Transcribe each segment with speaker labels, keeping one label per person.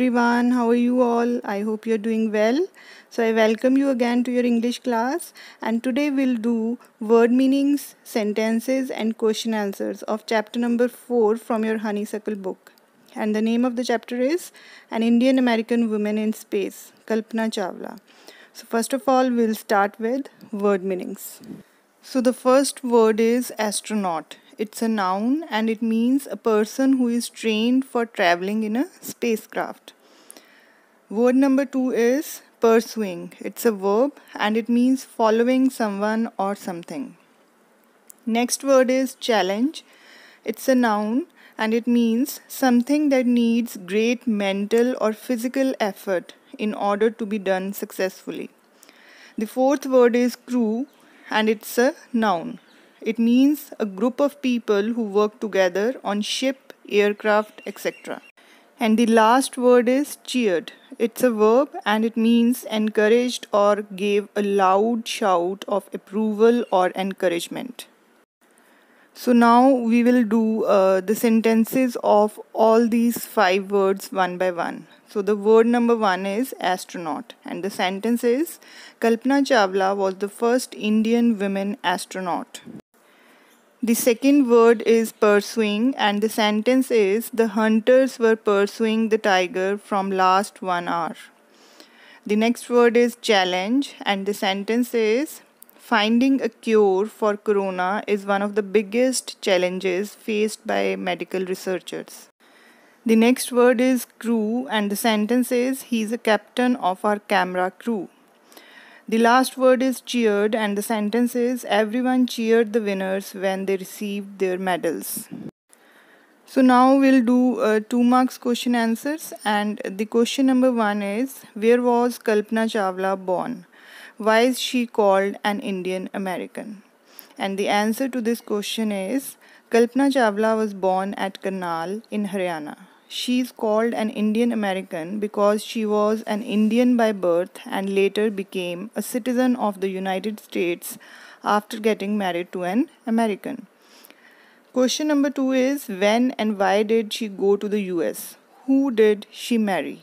Speaker 1: everyone. How are you all? I hope you're doing well. So I welcome you again to your English class and today we'll do word meanings, sentences and question answers of chapter number 4 from your honeysuckle book. And the name of the chapter is An Indian American Woman in Space, Kalpana Chawla. So first of all we'll start with word meanings. So the first word is astronaut it's a noun and it means a person who is trained for traveling in a spacecraft. Word number two is pursuing. It's a verb and it means following someone or something. Next word is challenge. It's a noun and it means something that needs great mental or physical effort in order to be done successfully. The fourth word is crew and it's a noun it means a group of people who work together on ship, aircraft, etc. And the last word is cheered. It's a verb and it means encouraged or gave a loud shout of approval or encouragement. So now we will do uh, the sentences of all these five words one by one. So the word number one is astronaut and the sentence is Kalpana Chawla was the first Indian women astronaut. The second word is pursuing, and the sentence is The hunters were pursuing the tiger from last one hour. The next word is challenge, and the sentence is Finding a cure for corona is one of the biggest challenges faced by medical researchers. The next word is crew, and the sentence is He's a captain of our camera crew. The last word is cheered, and the sentence is everyone cheered the winners when they received their medals. So now we'll do uh, two marks question answers and the question number one is where was Kalpana Chawla born? Why is she called an Indian American? And the answer to this question is Kalpana Chawla was born at Karnal in Haryana. She's called an Indian American because she was an Indian by birth and later became a citizen of the United States after getting married to an American. Question number two is When and why did she go to the US? Who did she marry?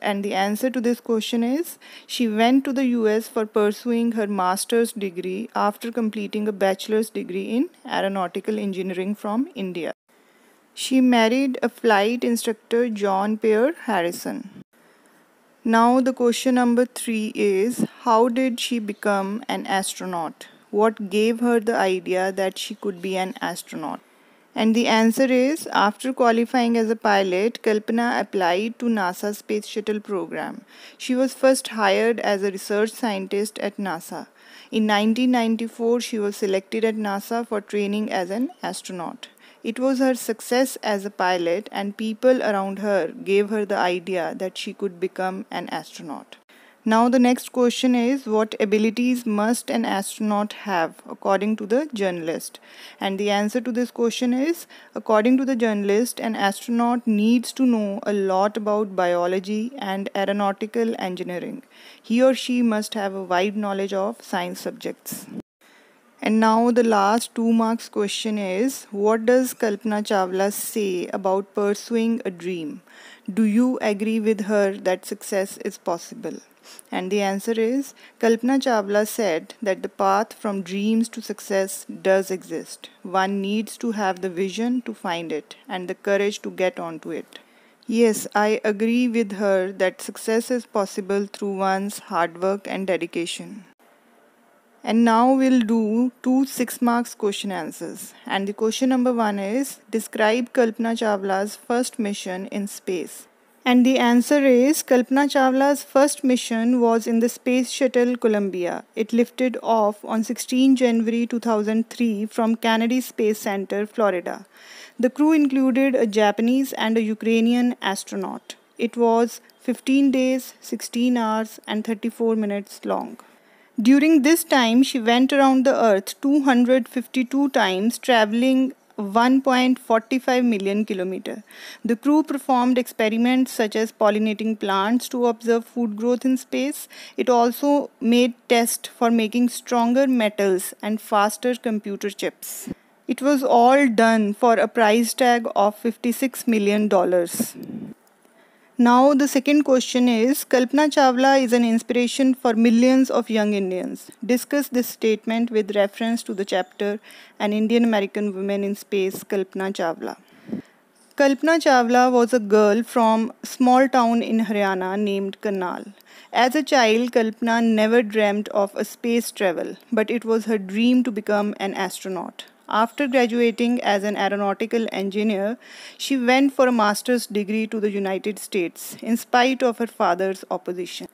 Speaker 1: And the answer to this question is she went to the US for pursuing her master's degree after completing a bachelor's degree in aeronautical engineering from India. She married a flight instructor, John Pear Harrison. Now, the question number three is How did she become an astronaut? What gave her the idea that she could be an astronaut? And the answer is after qualifying as a pilot, Kalpana applied to NASA's Space Shuttle program. She was first hired as a research scientist at NASA. In 1994, she was selected at NASA for training as an astronaut. It was her success as a pilot, and people around her gave her the idea that she could become an astronaut. Now, the next question is What abilities must an astronaut have, according to the journalist? And the answer to this question is According to the journalist, an astronaut needs to know a lot about biology and aeronautical engineering. He or she must have a wide knowledge of science subjects. And now the last two marks question is what does Kalpana Chawla say about pursuing a dream? Do you agree with her that success is possible? And the answer is Kalpana Chawla said that the path from dreams to success does exist. One needs to have the vision to find it and the courage to get onto it. Yes, I agree with her that success is possible through one's hard work and dedication and now we'll do two 6 marks question answers. And the question number 1 is describe Kalpana Chawla's first mission in space. And the answer is Kalpana Chawla's first mission was in the space shuttle Columbia. It lifted off on 16 January 2003 from Kennedy Space Center, Florida. The crew included a Japanese and a Ukrainian astronaut. It was 15 days, 16 hours and 34 minutes long. During this time, she went around the earth 252 times, traveling 1.45 million kilometer. The crew performed experiments such as pollinating plants to observe food growth in space. It also made tests for making stronger metals and faster computer chips. It was all done for a price tag of $56 million. Now, the second question is Kalpana Chawla is an inspiration for millions of young Indians. Discuss this statement with reference to the chapter An Indian American Woman in Space, Kalpana Chawla. Kalpana Chawla was a girl from a small town in Haryana named Karnal. As a child, Kalpana never dreamt of a space travel, but it was her dream to become an astronaut. After graduating as an aeronautical engineer, she went for a master's degree to the United States in spite of her father's opposition.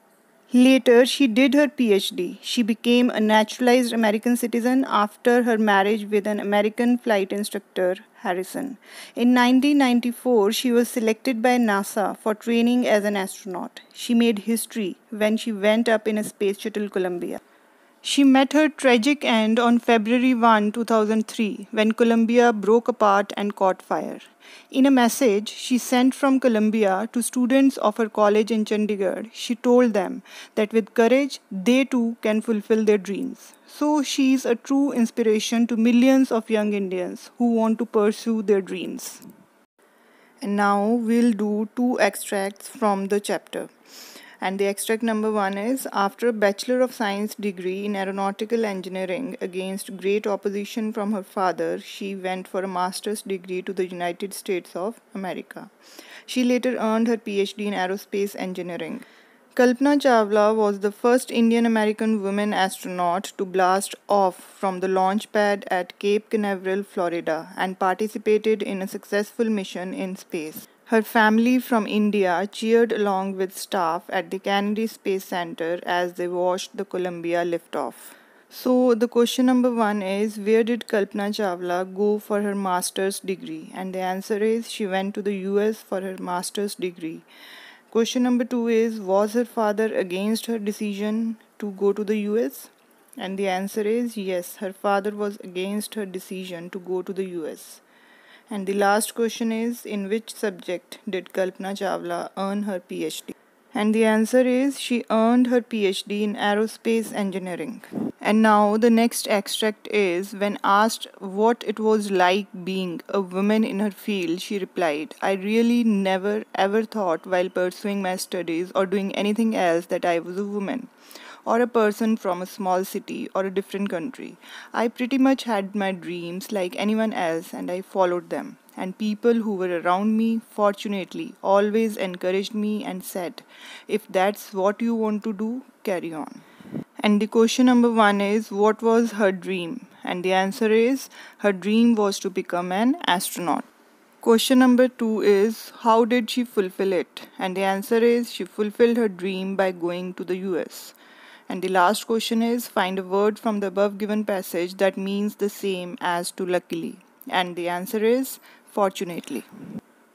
Speaker 1: Later, she did her PhD. She became a naturalized American citizen after her marriage with an American flight instructor, Harrison. In 1994, she was selected by NASA for training as an astronaut. She made history when she went up in a space shuttle Columbia. She met her tragic end on February 1, 2003, when Columbia broke apart and caught fire. In a message she sent from Columbia to students of her college in Chandigarh, she told them that with courage they too can fulfill their dreams. So she is a true inspiration to millions of young Indians who want to pursue their dreams. And now we'll do two extracts from the chapter. And the extract number one is After a Bachelor of Science degree in aeronautical engineering, against great opposition from her father, she went for a master's degree to the United States of America. She later earned her PhD in aerospace engineering. Kalpana Chawla was the first Indian American woman astronaut to blast off from the launch pad at Cape Canaveral, Florida, and participated in a successful mission in space. Her family from India cheered along with staff at the Kennedy Space Center as they watched the Columbia liftoff. So, the question number one is Where did Kalpana Chawla go for her master's degree? And the answer is she went to the US for her master's degree. Question number two is Was her father against her decision to go to the US? And the answer is yes, her father was against her decision to go to the US. And the last question is In which subject did Kalpana Chawla earn her PhD? And the answer is she earned her PhD in aerospace engineering. And now the next extract is when asked what it was like being a woman in her field, she replied, I really never ever thought while pursuing my studies or doing anything else that I was a woman or a person from a small city or a different country. I pretty much had my dreams like anyone else and I followed them. And people who were around me, fortunately, always encouraged me and said, If that's what you want to do, carry on. And the question number one is what was her dream? And the answer is her dream was to become an astronaut. Question number two is how did she fulfill it? And the answer is she fulfilled her dream by going to the US. And the last question is find a word from the above given passage that means the same as to luckily. And the answer is fortunately.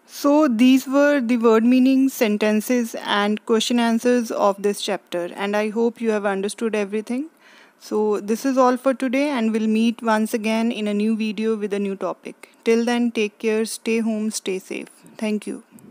Speaker 1: So, these were the word meanings, sentences, and question answers of this chapter, and I hope you have understood everything. So, this is all for today, and we'll meet once again in a new video with a new topic. Till then, take care, stay home, stay safe. Thank you.